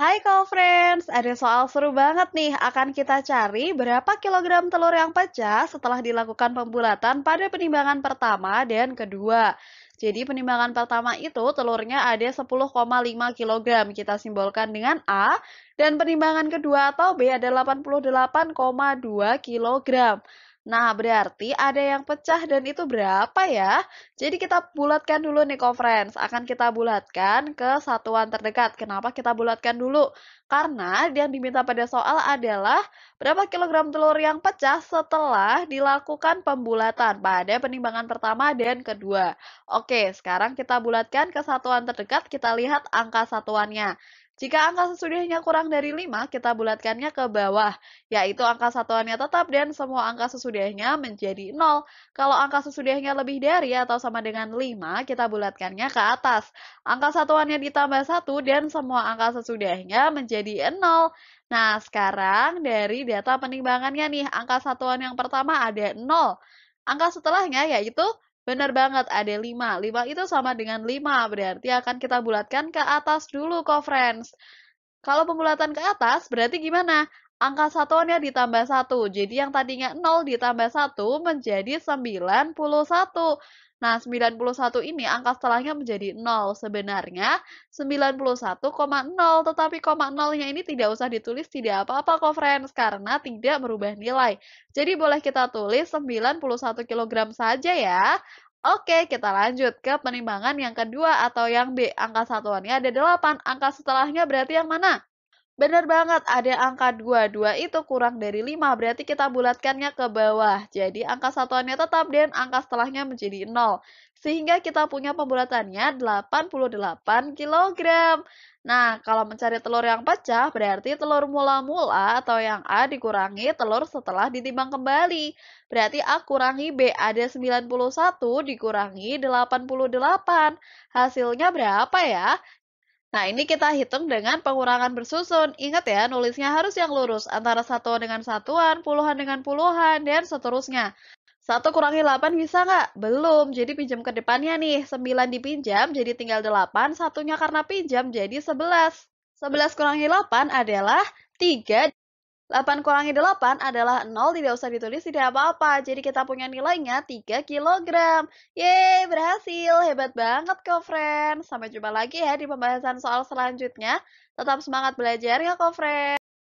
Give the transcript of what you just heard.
Hai call friends ada soal seru banget nih. Akan kita cari berapa kilogram telur yang pecah setelah dilakukan pembulatan pada penimbangan pertama dan kedua. Jadi penimbangan pertama itu telurnya ada 10,5 kg. Kita simbolkan dengan A. Dan penimbangan kedua atau B ada 88,2 kg. Nah, berarti ada yang pecah dan itu berapa ya? Jadi kita bulatkan dulu nih conference. Akan kita bulatkan ke satuan terdekat. Kenapa kita bulatkan dulu? Karena yang diminta pada soal adalah berapa kilogram telur yang pecah setelah dilakukan pembulatan pada penimbangan pertama dan kedua. Oke, sekarang kita bulatkan ke satuan terdekat. Kita lihat angka satuannya. Jika angka sesudahnya kurang dari 5, kita bulatkannya ke bawah, yaitu angka satuannya tetap dan semua angka sesudahnya menjadi 0. Kalau angka sesudahnya lebih dari atau sama dengan 5, kita bulatkannya ke atas. Angka satuannya ditambah 1 dan semua angka sesudahnya menjadi 0. Nah, sekarang dari data penimbangannya nih, angka satuan yang pertama ada 0. Angka setelahnya yaitu Benar banget, ada 5. 5 itu sama dengan 5, berarti akan kita bulatkan ke atas dulu, kok, friends. Kalau pembulatan ke atas, berarti gimana? angka satuannya ditambah 1. Jadi yang tadinya 0 ditambah 1 menjadi 91. Nah, 91 ini angka setelahnya menjadi 0. Sebenarnya 91,0, tetapi koma 0-nya ini tidak usah ditulis tidak apa-apa kok, friends, karena tidak merubah nilai. Jadi boleh kita tulis 91 kg saja ya. Oke, kita lanjut ke penimbangan yang kedua atau yang B. Angka satuannya ada 8. Angka setelahnya berarti yang mana? benar banget, ada angka 2. 2 itu kurang dari 5, berarti kita bulatkannya ke bawah. Jadi angka satuannya tetap dan angka setelahnya menjadi 0. Sehingga kita punya pembulatannya 88 kg. Nah, kalau mencari telur yang pecah, berarti telur mula-mula atau yang A dikurangi telur setelah ditimbang kembali. Berarti A kurangi B ada 91 dikurangi 88. Hasilnya berapa ya? Nah, ini kita hitung dengan pengurangan bersusun. Ingat ya, nulisnya harus yang lurus antara satuan dengan satuan, puluhan dengan puluhan, dan seterusnya. 1 kurangi 8 bisa nggak? Belum, jadi pinjam ke depannya nih. 9 dipinjam, jadi tinggal 8. Satunya karena pinjam, jadi 11. 11 kurangi 8 adalah 3 8 kurangi 8 adalah 0, tidak usah ditulis, tidak apa-apa. Jadi kita punya nilainya 3 kg. Yeay, berhasil. Hebat banget kok, friend. Sampai jumpa lagi ya di pembahasan soal selanjutnya. Tetap semangat belajar ya, kok, friend.